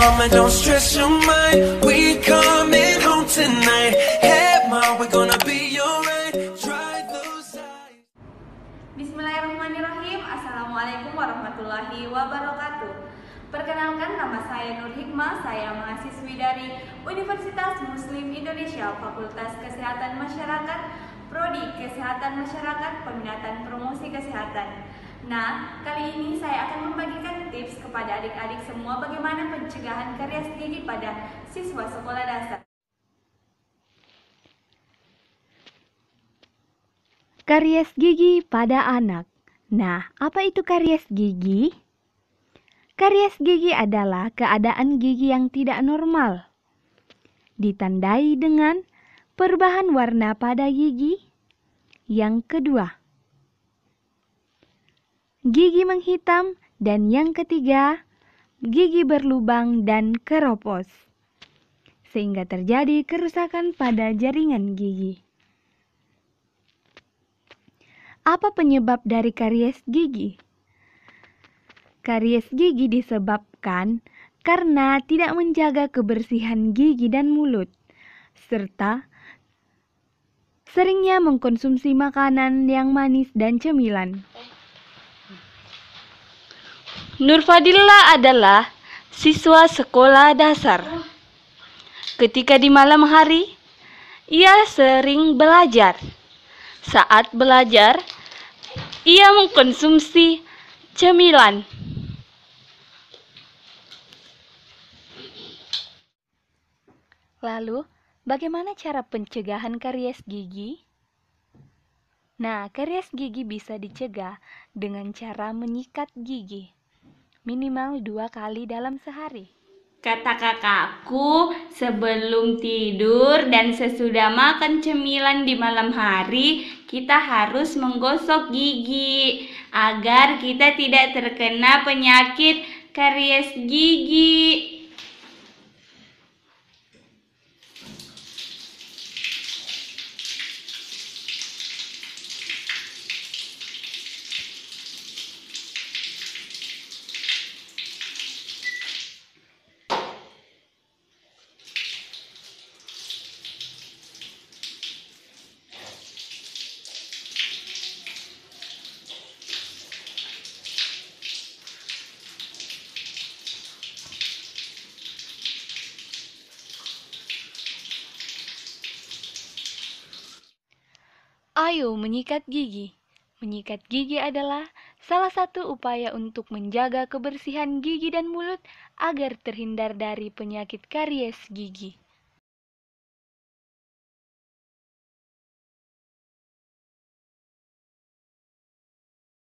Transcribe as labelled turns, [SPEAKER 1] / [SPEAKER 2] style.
[SPEAKER 1] mama, don't stress your mind. We coming home tonight. Hey, ma, we're gonna be alright. Dry those eyes. Bismillahirrahmanirrahim. Assalamualaikum warahmatullahi wabarakatuh. Perkenalkan nama saya Nur Hikmah, saya mahasiswi dari Universitas Muslim Indonesia Fakultas Kesehatan Masyarakat, Prodi Kesehatan Masyarakat, Peminatan Promosi Kesehatan. Nah, kali ini saya akan membagikan tips kepada adik-adik semua bagaimana pencegahan karies gigi pada siswa sekolah dasar. Karies gigi pada anak. Nah, apa itu karies gigi? Karies gigi adalah keadaan gigi yang tidak normal. Ditandai dengan perubahan warna pada gigi. Yang kedua, gigi menghitam, dan yang ketiga, gigi berlubang dan keropos. Sehingga terjadi kerusakan pada jaringan gigi. Apa penyebab dari karies gigi? Karies gigi disebabkan karena tidak menjaga kebersihan gigi dan mulut, serta seringnya mengkonsumsi makanan yang manis dan cemilan. Nur Fadila adalah siswa sekolah dasar. Ketika di malam hari, ia sering belajar. Saat belajar, ia mengkonsumsi cemilan. Lalu, bagaimana cara pencegahan karies gigi? Nah, karies gigi bisa dicegah dengan cara menyikat gigi minimal dua kali dalam sehari. Kata kakakku, sebelum tidur dan sesudah makan cemilan di malam hari, kita harus menggosok gigi agar kita tidak terkena penyakit karies gigi. Ayo menyikat gigi. Menyikat gigi adalah salah satu upaya untuk menjaga kebersihan gigi dan mulut agar terhindar dari penyakit karies gigi.